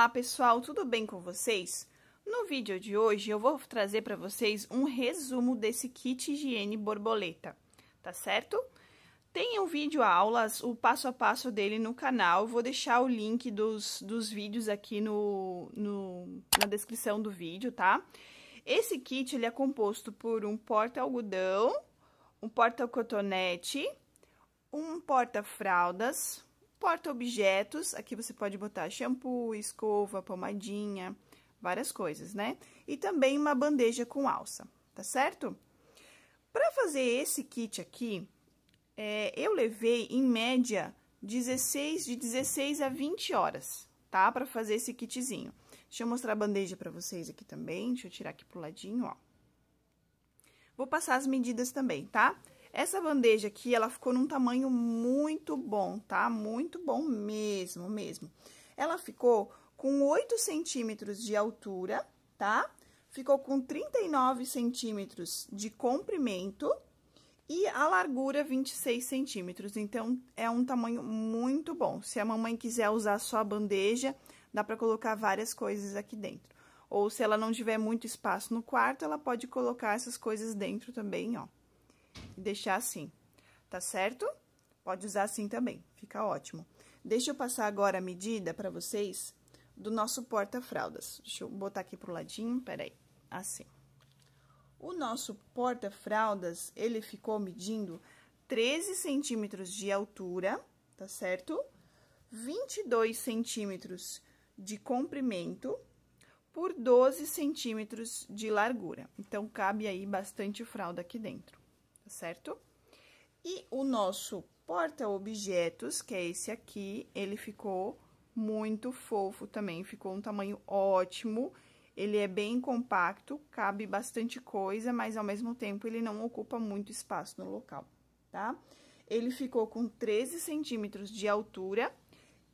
Olá pessoal, tudo bem com vocês? No vídeo de hoje eu vou trazer para vocês um resumo desse kit higiene borboleta, tá certo? Tem um vídeo aulas, o passo a passo dele no canal, vou deixar o link dos, dos vídeos aqui no, no, na descrição do vídeo, tá? Esse kit ele é composto por um porta-algodão, um porta-cotonete, um porta-fraldas, Porta-objetos, aqui você pode botar shampoo, escova, pomadinha, várias coisas, né? E também uma bandeja com alça, tá certo? Para fazer esse kit aqui, é, eu levei, em média, 16, de 16 a 20 horas, tá? Para fazer esse kitzinho. Deixa eu mostrar a bandeja para vocês aqui também, deixa eu tirar aqui pro ladinho, ó. Vou passar as medidas também, tá? Tá? Essa bandeja aqui, ela ficou num tamanho muito bom, tá? Muito bom mesmo, mesmo. Ela ficou com 8 centímetros de altura, tá? Ficou com 39 centímetros de comprimento e a largura 26 centímetros. Então, é um tamanho muito bom. Se a mamãe quiser usar só a bandeja, dá para colocar várias coisas aqui dentro. Ou se ela não tiver muito espaço no quarto, ela pode colocar essas coisas dentro também, ó e deixar assim, tá certo? Pode usar assim também, fica ótimo. Deixa eu passar agora a medida para vocês do nosso porta-fraldas. Deixa eu botar aqui pro ladinho, peraí, assim. O nosso porta-fraldas, ele ficou medindo 13 centímetros de altura, tá certo? 22 centímetros de comprimento por 12 centímetros de largura. Então, cabe aí bastante fralda aqui dentro certo? E o nosso porta-objetos, que é esse aqui, ele ficou muito fofo também, ficou um tamanho ótimo. Ele é bem compacto, cabe bastante coisa, mas ao mesmo tempo ele não ocupa muito espaço no local, tá? Ele ficou com 13 centímetros de altura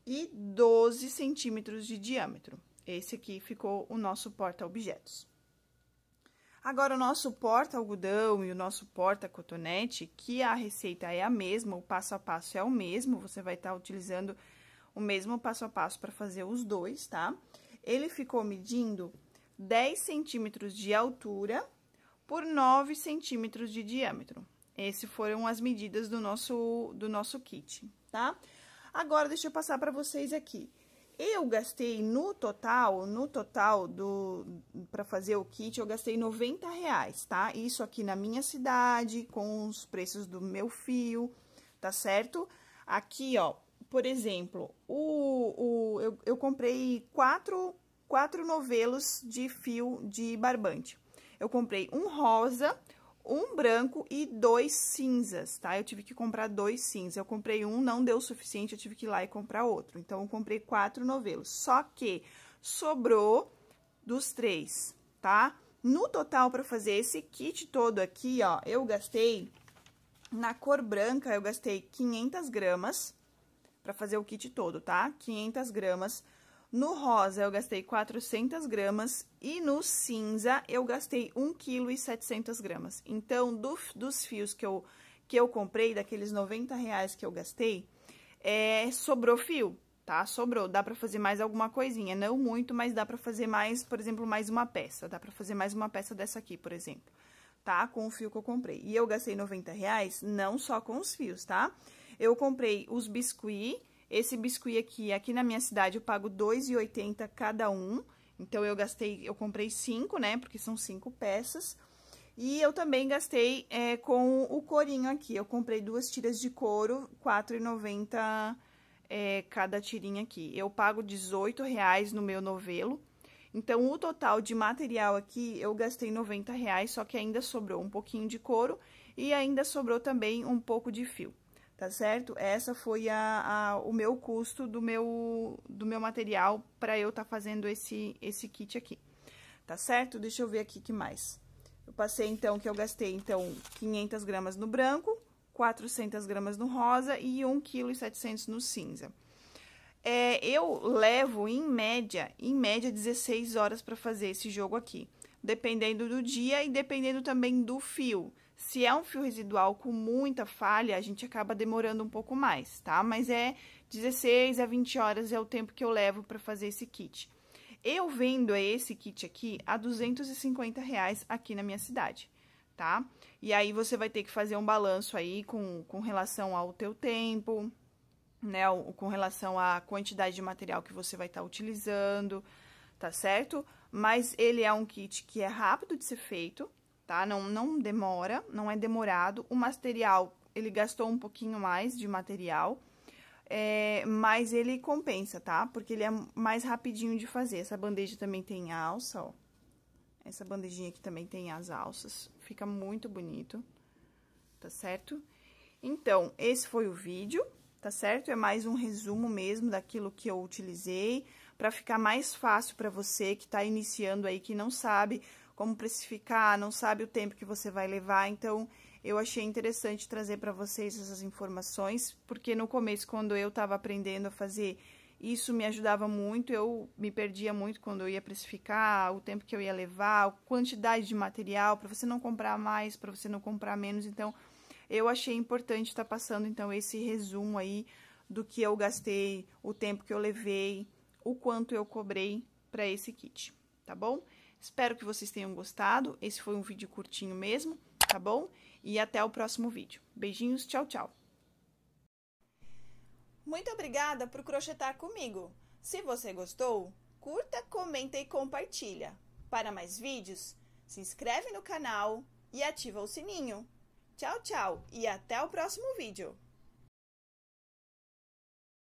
e 12 centímetros de diâmetro. Esse aqui ficou o nosso porta-objetos. Agora, o nosso porta-algodão e o nosso porta-cotonete, que a receita é a mesma, o passo a passo é o mesmo, você vai estar tá utilizando o mesmo passo a passo para fazer os dois, tá? Ele ficou medindo 10 centímetros de altura por 9 centímetros de diâmetro. Essas foram as medidas do nosso, do nosso kit, tá? Agora, deixa eu passar para vocês aqui. Eu gastei no total, no total do para fazer o kit, eu gastei 90 reais, tá? Isso aqui na minha cidade, com os preços do meu fio, tá certo? Aqui, ó, por exemplo, o, o eu, eu comprei quatro, quatro novelos de fio de barbante. Eu comprei um rosa, um branco e dois cinzas, tá? Eu tive que comprar dois cinzas. Eu comprei um, não deu o suficiente, eu tive que ir lá e comprar outro. Então, eu comprei quatro novelos. Só que sobrou dos três, tá? No total, para fazer esse kit todo aqui, ó, eu gastei... Na cor branca, eu gastei 500 gramas para fazer o kit todo, tá? 500 gramas no rosa, eu gastei 400 gramas e no cinza, eu gastei 1 kg e 700 gramas. Então, do, dos fios que eu, que eu comprei, daqueles 90 reais que eu gastei, é, sobrou fio, tá? Sobrou, dá pra fazer mais alguma coisinha, não muito, mas dá pra fazer mais, por exemplo, mais uma peça. Dá pra fazer mais uma peça dessa aqui, por exemplo, tá? Com o fio que eu comprei. E eu gastei 90 reais, não só com os fios, tá? Eu comprei os biscuits esse biscuit aqui, aqui na minha cidade, eu pago 2,80 cada um. Então, eu gastei, eu comprei cinco, né? Porque são cinco peças. E eu também gastei é, com o corinho aqui. Eu comprei duas tiras de couro, R$4,90 é, cada tirinha aqui. Eu pago 18,00 no meu novelo. Então, o total de material aqui, eu gastei 90,00, só que ainda sobrou um pouquinho de couro e ainda sobrou também um pouco de fio tá certo? Essa foi a, a, o meu custo do meu, do meu material para eu estar tá fazendo esse, esse kit aqui, tá certo? Deixa eu ver aqui que mais. Eu passei, então, que eu gastei, então, 500 gramas no branco, 400 gramas no rosa e 1,7 kg no cinza. É, eu levo, em média, em média, 16 horas para fazer esse jogo aqui, dependendo do dia e dependendo também do fio, se é um fio residual com muita falha, a gente acaba demorando um pouco mais, tá? Mas é 16 a 20 horas é o tempo que eu levo para fazer esse kit. Eu vendo esse kit aqui a 250 reais aqui na minha cidade, tá? E aí você vai ter que fazer um balanço aí com, com relação ao teu tempo, né? Com relação à quantidade de material que você vai estar tá utilizando, tá certo? Mas ele é um kit que é rápido de ser feito, tá? Não, não demora, não é demorado. O material, ele gastou um pouquinho mais de material, é, mas ele compensa, tá? Porque ele é mais rapidinho de fazer. Essa bandeja também tem alça, ó. Essa bandejinha aqui também tem as alças. Fica muito bonito, tá certo? Então, esse foi o vídeo, tá certo? É mais um resumo mesmo daquilo que eu utilizei, para ficar mais fácil para você que tá iniciando aí, que não sabe como precificar, não sabe o tempo que você vai levar. Então, eu achei interessante trazer para vocês essas informações, porque no começo, quando eu estava aprendendo a fazer isso me ajudava muito, eu me perdia muito quando eu ia precificar, o tempo que eu ia levar, a quantidade de material, para você não comprar mais, para você não comprar menos. Então, eu achei importante estar tá passando então esse resumo aí do que eu gastei, o tempo que eu levei, o quanto eu cobrei para esse kit, tá bom? Espero que vocês tenham gostado. Esse foi um vídeo curtinho mesmo, tá bom? E até o próximo vídeo. Beijinhos, tchau, tchau! Muito obrigada por crochetar comigo! Se você gostou, curta, comenta e compartilha. Para mais vídeos, se inscreve no canal e ativa o sininho. Tchau, tchau e até o próximo vídeo!